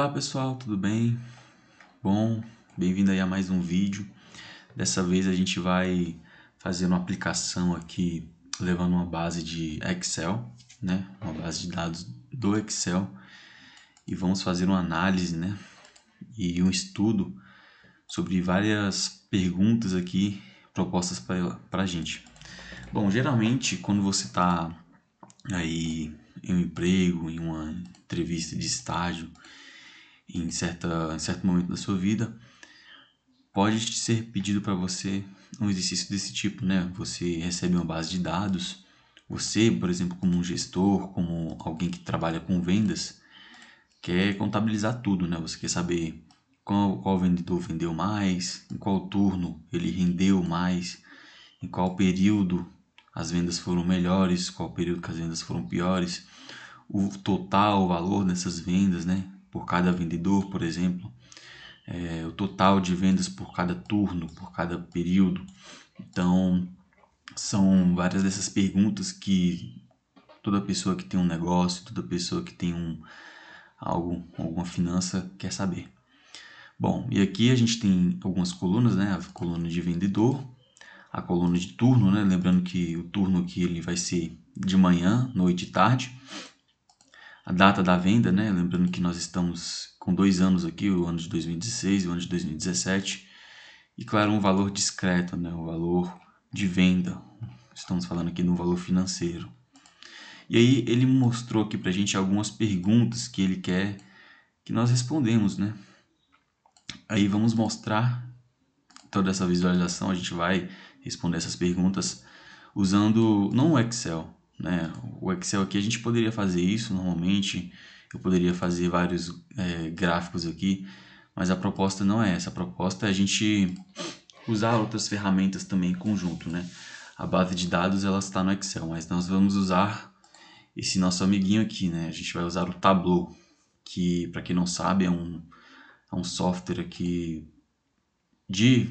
Olá pessoal, tudo bem? Bom, bem-vindo aí a mais um vídeo. Dessa vez a gente vai fazer uma aplicação aqui levando uma base de Excel, né? Uma base de dados do Excel e vamos fazer uma análise, né? E um estudo sobre várias perguntas aqui propostas para a gente. Bom, geralmente quando você está aí em um emprego, em uma entrevista de estágio, em, certa, em certo momento da sua vida, pode ser pedido para você um exercício desse tipo, né? Você recebe uma base de dados, você, por exemplo, como um gestor, como alguém que trabalha com vendas, quer contabilizar tudo, né? Você quer saber qual, qual vendedor vendeu mais, em qual turno ele rendeu mais, em qual período as vendas foram melhores, qual período que as vendas foram piores, o total, o valor dessas vendas, né? por cada vendedor, por exemplo, é, o total de vendas por cada turno, por cada período. Então, são várias dessas perguntas que toda pessoa que tem um negócio, toda pessoa que tem um algo, alguma finança quer saber. Bom, e aqui a gente tem algumas colunas, né? A coluna de vendedor, a coluna de turno, né? Lembrando que o turno aqui ele vai ser de manhã, noite e tarde a data da venda, né? Lembrando que nós estamos com dois anos aqui, o ano de 2016 e o ano de 2017. E claro, um valor discreto, né? O valor de venda. Estamos falando aqui de um valor financeiro. E aí ele mostrou aqui pra gente algumas perguntas que ele quer que nós respondemos, né? Aí vamos mostrar toda essa visualização, a gente vai responder essas perguntas usando não o Excel, né? O Excel aqui a gente poderia fazer isso normalmente, eu poderia fazer vários é, gráficos aqui, mas a proposta não é essa. A proposta é a gente usar outras ferramentas também em conjunto, né? A base de dados ela está no Excel, mas nós vamos usar esse nosso amiguinho aqui, né? A gente vai usar o Tableau, que para quem não sabe é um, é um software aqui de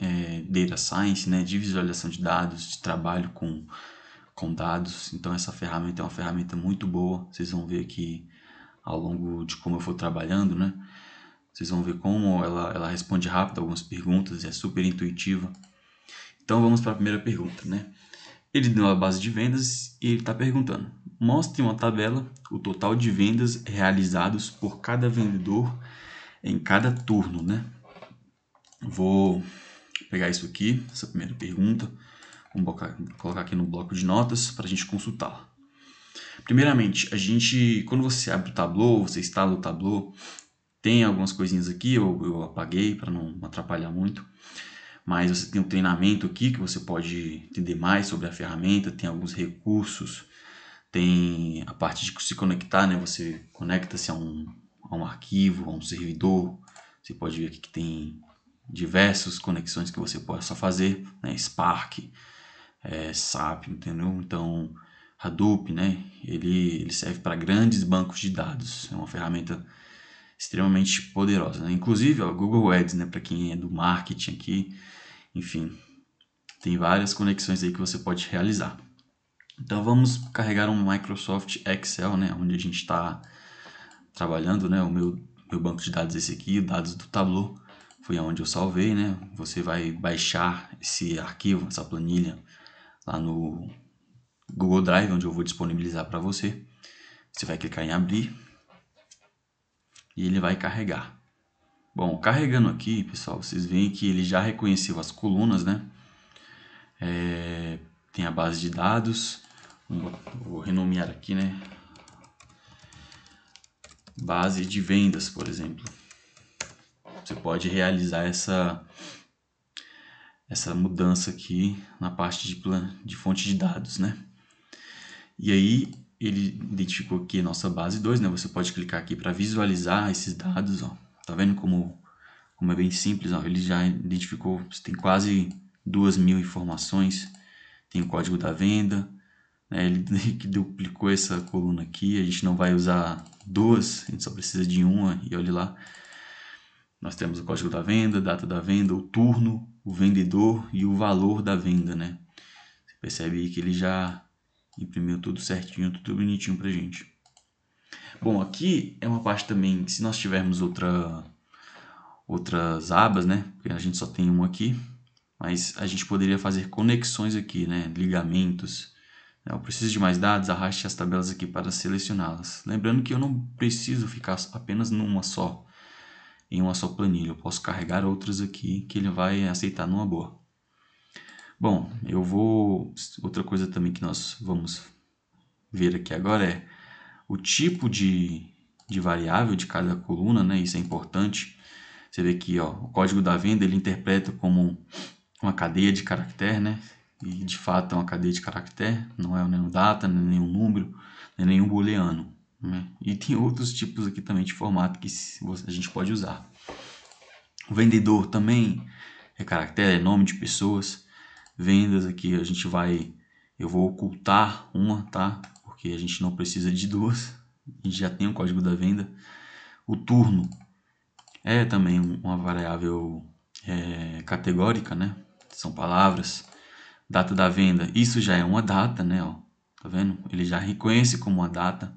é, data science, né? De visualização de dados, de trabalho com com dados. Então essa ferramenta é uma ferramenta muito boa. Vocês vão ver aqui ao longo de como eu for trabalhando, né? Vocês vão ver como ela, ela responde rápido algumas perguntas, é super intuitiva. Então vamos para a primeira pergunta, né? Ele deu a base de vendas e ele está perguntando: mostre uma tabela o total de vendas realizados por cada vendedor em cada turno, né? Vou pegar isso aqui, essa primeira pergunta. Vamos colocar aqui no bloco de notas para a gente consultar. Primeiramente, a gente, quando você abre o Tableau, você instala o Tableau, tem algumas coisinhas aqui, eu, eu apaguei para não atrapalhar muito, mas você tem um treinamento aqui que você pode entender mais sobre a ferramenta, tem alguns recursos, tem a parte de se conectar, né? Você conecta-se a um, a um arquivo, a um servidor, você pode ver aqui que tem diversas conexões que você possa fazer, né? Spark, é, SAP, entendeu? Então, Hadoop, né? Ele, ele serve para grandes bancos de dados. É uma ferramenta extremamente poderosa. Né? Inclusive, o Google Ads, né? Para quem é do marketing aqui, enfim, tem várias conexões aí que você pode realizar. Então, vamos carregar um Microsoft Excel, né? Onde a gente está trabalhando, né? O meu, meu banco de dados é esse aqui, dados do Tableau. Foi onde eu salvei, né? Você vai baixar esse arquivo, essa planilha lá no Google Drive, onde eu vou disponibilizar para você. Você vai clicar em abrir e ele vai carregar. Bom, carregando aqui, pessoal, vocês veem que ele já reconheceu as colunas, né? É, tem a base de dados, vou renomear aqui, né? Base de vendas, por exemplo. Você pode realizar essa essa mudança aqui na parte de, plan, de fonte de dados, né? E aí ele identificou aqui a nossa base 2, né? Você pode clicar aqui para visualizar esses dados, ó. Tá vendo como, como é bem simples, ó? Ele já identificou, você tem quase duas mil informações, tem o código da venda, né? ele que duplicou essa coluna aqui, a gente não vai usar duas, a gente só precisa de uma, e olha lá, nós temos o código da venda, data da venda, o turno, o vendedor e o valor da venda, né? Você percebe aí que ele já imprimiu tudo certinho, tudo bonitinho pra gente. Bom, aqui é uma parte também que se nós tivermos outra, outras abas, né? Porque a gente só tem uma aqui. Mas a gente poderia fazer conexões aqui, né? Ligamentos. Eu preciso de mais dados, arraste as tabelas aqui para selecioná-las. Lembrando que eu não preciso ficar apenas numa só em uma só planilha. Eu posso carregar outras aqui que ele vai aceitar numa boa. Bom, eu vou... Outra coisa também que nós vamos ver aqui agora é o tipo de, de variável de cada coluna, né? Isso é importante. Você vê aqui, ó, o código da venda ele interpreta como uma cadeia de caractere, né? E de fato é uma cadeia de caractere, não é nenhum é data, nem é nenhum número, nem é nenhum booleano. Né? E tem outros tipos aqui também de formato que a gente pode usar. O vendedor também é caractere, é nome de pessoas. Vendas aqui a gente vai, eu vou ocultar uma, tá? Porque a gente não precisa de duas. A gente já tem o código da venda. O turno é também uma variável é, categórica, né? São palavras. Data da venda, isso já é uma data, né? Ó, tá vendo? Ele já reconhece como uma data.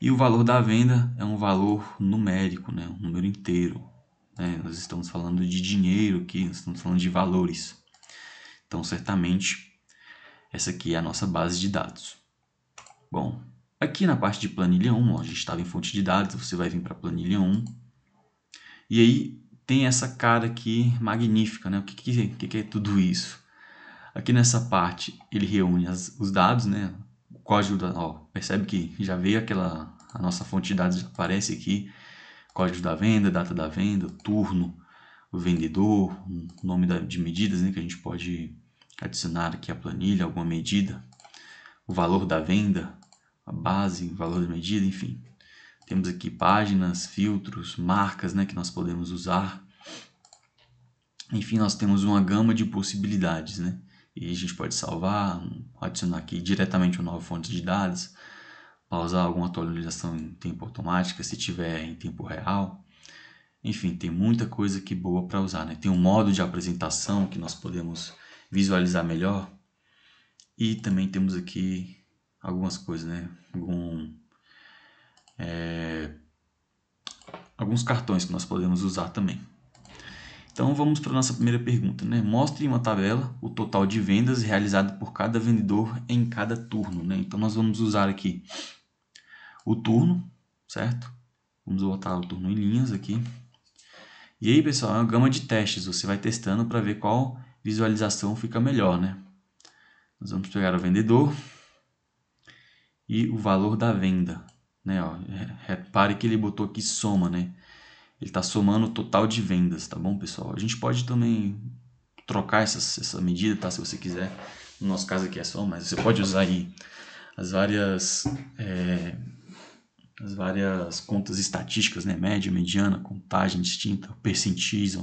E o valor da venda é um valor numérico, né? um número inteiro. Né? Nós estamos falando de dinheiro aqui, nós estamos falando de valores. Então, certamente, essa aqui é a nossa base de dados. Bom, aqui na parte de planilha 1, ó, a gente estava em fonte de dados, você vai vir para planilha 1. E aí tem essa cara aqui magnífica, né? O que, que, que, é tudo isso? Aqui nessa parte ele reúne as, os dados, né? código da. Ó, percebe que já veio aquela. A nossa fonte de dados já aparece aqui: código da venda, data da venda, turno, o vendedor, o nome da, de medidas né, que a gente pode adicionar aqui a planilha, alguma medida, o valor da venda, a base, o valor da medida, enfim. Temos aqui páginas, filtros, marcas né, que nós podemos usar. Enfim, nós temos uma gama de possibilidades. Né? e a gente pode salvar, adicionar aqui diretamente uma nova fonte de dados, pausar alguma atualização em tempo automático, se tiver em tempo real. Enfim, tem muita coisa que boa para usar, né? Tem um modo de apresentação que nós podemos visualizar melhor. E também temos aqui algumas coisas, né? Algum, é, alguns cartões que nós podemos usar também. Então vamos para a nossa primeira pergunta. Né? Mostre em uma tabela o total de vendas realizado por cada vendedor em cada turno. Né? Então nós vamos usar aqui o turno, certo? Vamos botar o turno em linhas aqui. E aí, pessoal, é uma gama de testes. Você vai testando para ver qual visualização fica melhor, né? Nós vamos pegar o vendedor e o valor da venda, né? Ó, repare que ele botou aqui soma, né? ele está somando o total de vendas, tá bom, pessoal? A gente pode também trocar essas, essa medida, tá? Se você quiser. No nosso caso aqui é só, mas você pode usar aí as várias, é, as várias contas estatísticas, né? Média, mediana, contagem distinta, percentis,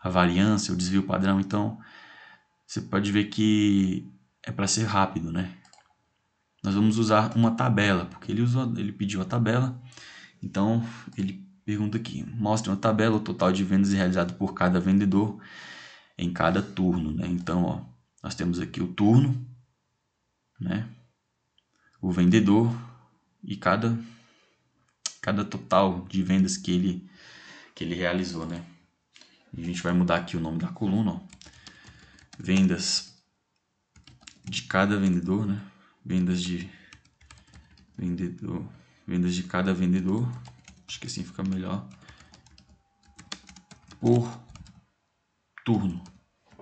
a variância, o desvio padrão. Então, você pode ver que é para ser rápido, né? Nós vamos usar uma tabela, porque ele, usou, ele pediu a tabela, então ele Pergunta aqui: mostre uma tabela, o total de vendas realizado por cada vendedor em cada turno. Né? Então, ó, nós temos aqui o turno, né? o vendedor e cada, cada total de vendas que ele, que ele realizou. Né? A gente vai mudar aqui o nome da coluna: ó. vendas de cada vendedor, né? vendas de vendedor, vendas de cada vendedor Acho que assim fica melhor. Por turno.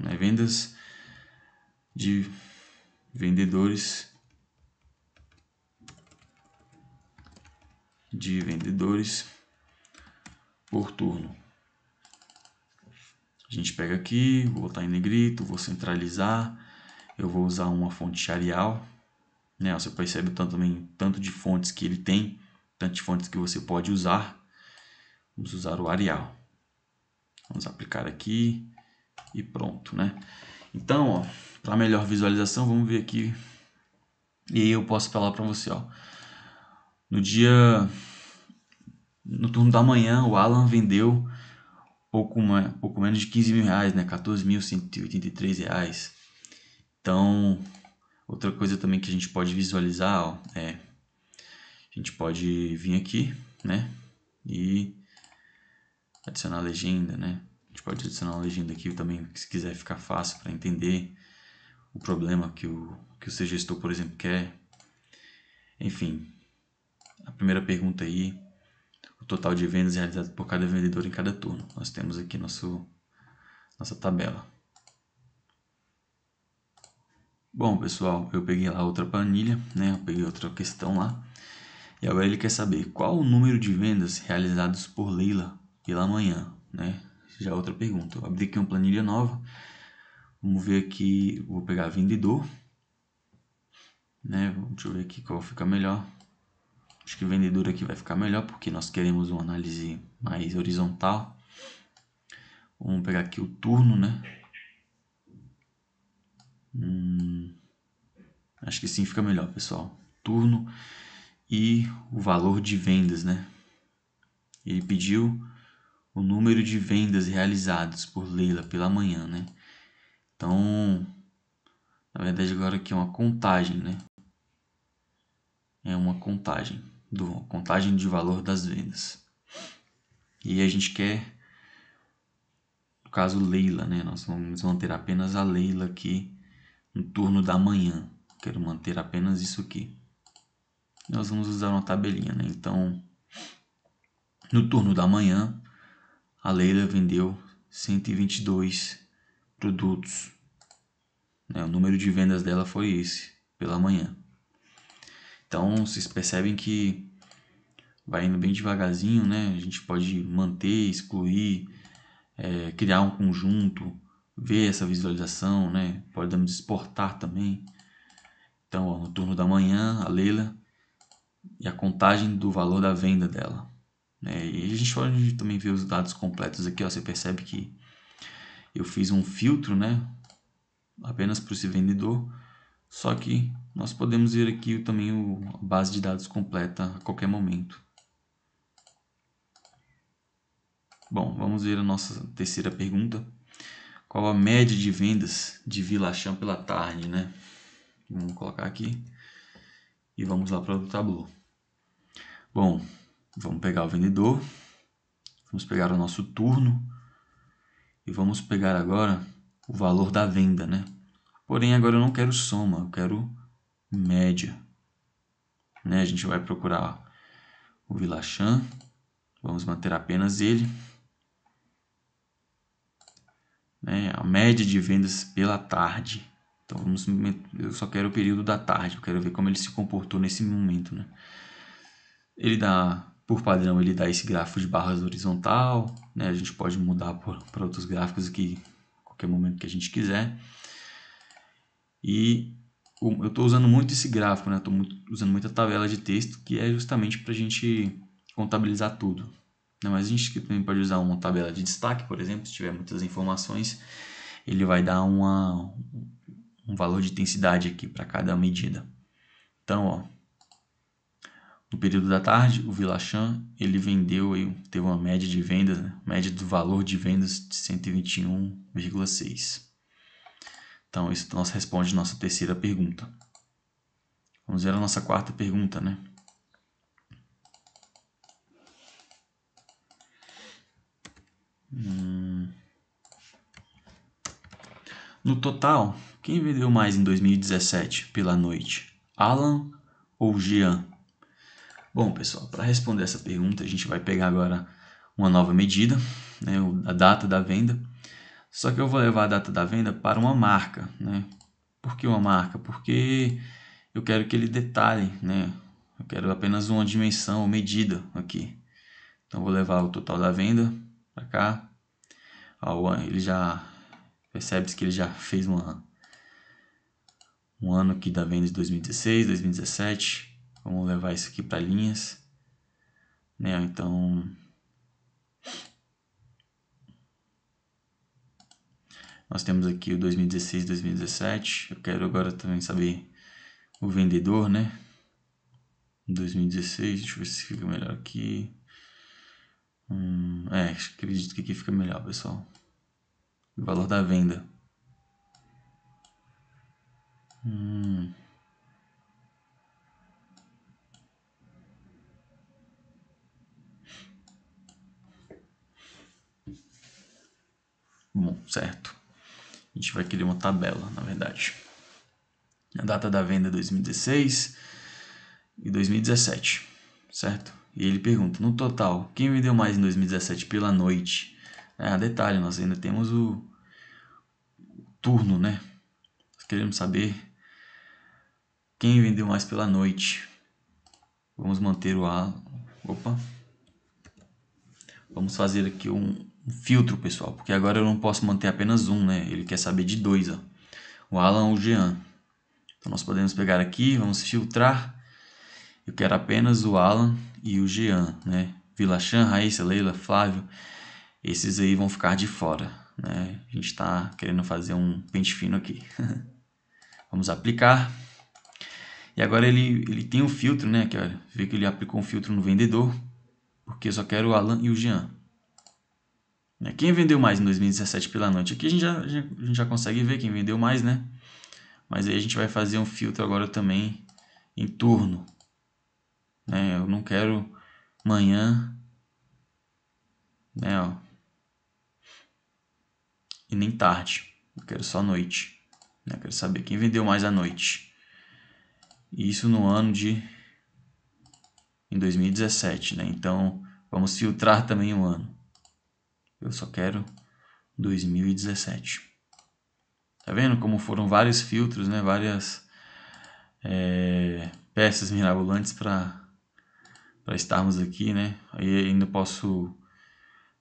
Né? Vendas de vendedores de vendedores por turno. A gente pega aqui, vou botar em negrito, vou centralizar, eu vou usar uma fonte Arial, né? Você percebe tanto também tanto de fontes que ele tem tantas fontes que você pode usar. Vamos usar o Arial. Vamos aplicar aqui e pronto, né? Então, para melhor visualização, vamos ver aqui. E aí eu posso falar para você, ó. No dia no turno da manhã, o Alan vendeu pouco, mais, pouco menos de 15 mil reais, né? 14.183 reais. Então, outra coisa também que a gente pode visualizar ó, é a gente pode vir aqui, né? E adicionar legenda, né? A gente pode adicionar uma legenda aqui também, se quiser ficar fácil para entender o problema que o, que o seu gestor, por exemplo, quer. Enfim, a primeira pergunta aí, o total de vendas realizadas por cada vendedor em cada turno. Nós temos aqui nosso, nossa tabela. Bom, pessoal, eu peguei lá outra planilha, né? Eu peguei outra questão lá. E agora ele quer saber qual o número de vendas realizadas por Leila pela manhã, né? Já é outra pergunta. Eu abri aqui uma planilha nova. Vamos ver aqui, vou pegar vendedor, né? Deixa eu ver aqui qual fica melhor. Acho que vendedor aqui vai ficar melhor porque nós queremos uma análise mais horizontal. Vamos pegar aqui o turno, né? Hum, acho que sim fica melhor, pessoal. Turno e o valor de vendas, né? Ele pediu o número de vendas realizadas por Leila pela manhã, né? Então, na verdade agora aqui é uma contagem, né? É uma contagem, do contagem de valor das vendas. E a gente quer no caso Leila, né? Nós vamos manter apenas a Leila aqui no turno da manhã. Quero manter apenas isso aqui nós vamos usar uma tabelinha. Né? Então, no turno da manhã, a Leila vendeu 122 produtos. Né? O número de vendas dela foi esse, pela manhã. Então, vocês percebem que vai indo bem devagarzinho, né? A gente pode manter, excluir, é, criar um conjunto, ver essa visualização, né? Podemos exportar também. Então, ó, no turno da manhã, a Leila e a contagem do valor da venda dela. Né? E a gente pode também ver os dados completos aqui, ó, você percebe que eu fiz um filtro né, apenas para esse vendedor, só que nós podemos ver aqui também a base de dados completa a qualquer momento. Bom, vamos ver a nossa terceira pergunta. Qual a média de vendas de Vilachão pela tarde, né? Vamos colocar aqui e vamos lá para o Tableau. Bom, vamos pegar o vendedor, vamos pegar o nosso turno e vamos pegar agora o valor da venda, né? Porém, agora eu não quero soma, eu quero média. Né? A gente vai procurar o Vilachan, vamos manter apenas ele. Né? A média de vendas pela tarde. Então vamos, eu só quero o período da tarde, eu quero ver como ele se comportou nesse momento, né? Ele dá, por padrão, ele dá esse gráfico de barras horizontal, né? A gente pode mudar para outros gráficos aqui, qualquer momento que a gente quiser. E eu estou usando muito esse gráfico, né? Estou usando muita tabela de texto, que é justamente para a gente contabilizar tudo. Né? Mas a gente também pode usar uma tabela de destaque, por exemplo, se tiver muitas informações, ele vai dar uma, um valor de intensidade aqui para cada medida. Então, ó, no período da tarde, o Vilachan ele vendeu e teve uma média de vendas, né? média do valor de vendas de 121,6. Então, isso nós então responde nossa terceira pergunta. Vamos ver a nossa quarta pergunta, né? Hum... No total, quem vendeu mais em 2017 pela noite? Alan ou Jean? Bom, pessoal, para responder essa pergunta, a gente vai pegar agora uma nova medida, né, a data da venda. Só que eu vou levar a data da venda para uma marca, né? Por que uma marca? Porque eu quero que ele detalhe, né? Eu quero apenas uma dimensão ou medida aqui. Então vou levar o total da venda para cá. Ele já Percebe-se que ele já fez uma, um ano aqui da venda de 2016, 2017. Vamos levar isso aqui para linhas. Né? Então, Nós temos aqui o 2016, 2017. Eu quero agora também saber o vendedor, né? 2016, deixa eu ver se fica melhor aqui. Hum, é, acredito que aqui fica melhor, pessoal. Valor da venda. Hum. Bom, certo. A gente vai querer uma tabela, na verdade. A data da venda é 2016 e 2017, certo? E ele pergunta, no total, quem vendeu mais em 2017 pela noite ah, detalhe, nós ainda temos o, o turno, né? Nós queremos saber quem vendeu mais pela noite. Vamos manter o A. Opa. Vamos fazer aqui um, um filtro, pessoal, porque agora eu não posso manter apenas um, né? Ele quer saber de dois, ó. O Alan ou o Jean. Então nós podemos pegar aqui, vamos filtrar. Eu quero apenas o Alan e o Jean, né? Vilachan, Raíssa, Leila, Flávio esses aí vão ficar de fora. Né? A gente está querendo fazer um pente fino aqui. Vamos aplicar. E agora ele, ele tem um filtro, né? Aqui, olha. Vê que ele aplicou um filtro no vendedor. Porque eu só quero o Alan e o Jean. Né? Quem vendeu mais em 2017 pela noite? Aqui a gente, já, a gente já consegue ver quem vendeu mais, né? Mas aí a gente vai fazer um filtro agora também em turno. Né? Eu não quero manhã. Né? Ó, e nem tarde. Eu quero só noite. Né? Eu quero saber quem vendeu mais à noite. E isso no ano de... em 2017, né? Então, vamos filtrar também o ano. Eu só quero 2017. Tá vendo como foram vários filtros, né? Várias é, peças mirabolantes para para estarmos aqui, né? Aí ainda posso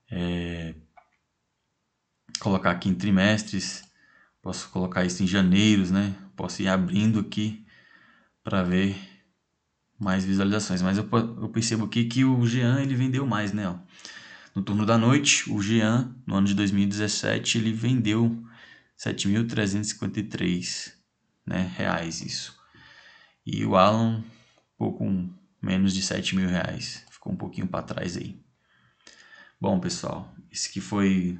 é, colocar aqui em trimestres, posso colocar isso em janeiros, né? Posso ir abrindo aqui para ver mais visualizações. Mas eu, eu, percebo aqui que o Jean ele vendeu mais, né? Ó, no turno da noite, o Jean, no ano de 2017, ele vendeu 7.353 né, reais isso. E o Alan, pouco menos de 7 mil reais. Ficou um pouquinho para trás aí. Bom, pessoal, esse que foi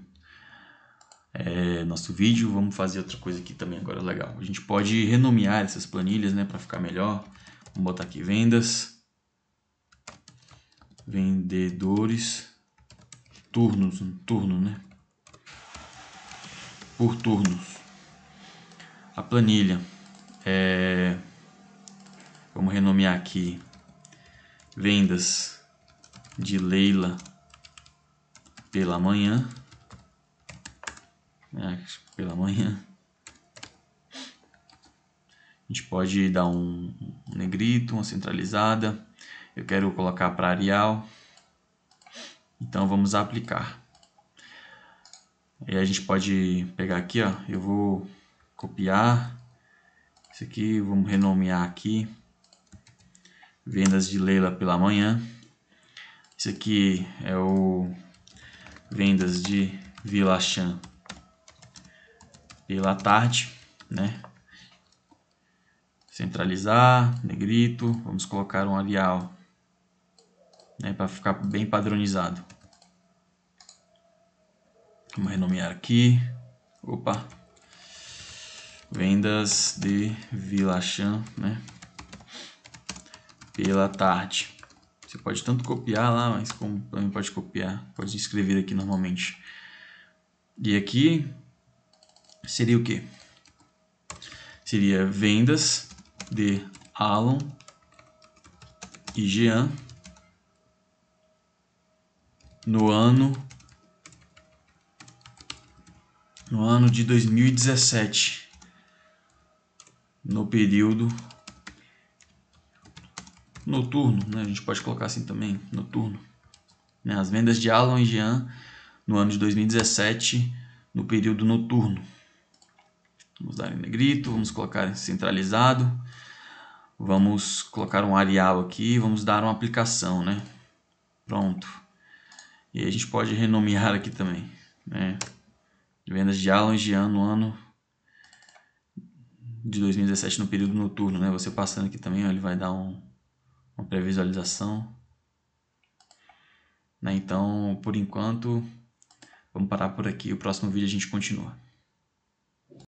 é, nosso vídeo. Vamos fazer outra coisa aqui também agora legal. A gente pode renomear essas planilhas né, para ficar melhor. Vamos botar aqui vendas, vendedores, turnos, um turno, né? Por turnos. A planilha. É... Vamos renomear aqui vendas de Leila pela manhã. É, pela manhã. A gente pode dar um, um negrito, uma centralizada. Eu quero colocar para Arial. Então vamos aplicar. E a gente pode pegar aqui, ó, eu vou copiar isso aqui, vamos renomear aqui. Vendas de Leila pela manhã. Isso aqui é o Vendas de Chan pela tarde, né? Centralizar, negrito, vamos colocar um arial, né, para ficar bem padronizado. Vamos renomear aqui. Opa. Vendas de Vilachan, né? Pela tarde. Você pode tanto copiar lá, mas como também pode copiar, pode escrever aqui normalmente. E aqui seria o quê? Seria vendas de Alan e Jean no ano no ano de 2017 no período noturno, né? A gente pode colocar assim também, noturno. Né? As vendas de Alan e Jean no ano de 2017 no período noturno. Vamos dar em negrito, vamos colocar em centralizado. Vamos colocar um Arial aqui, vamos dar uma aplicação, né? Pronto. E aí a gente pode renomear aqui também, né? Vendas de alunos de ano, ano de 2017 no período noturno, né? Você passando aqui também, ó, ele vai dar um, uma pré-visualização. Né? Então, por enquanto, vamos parar por aqui. O próximo vídeo a gente continua.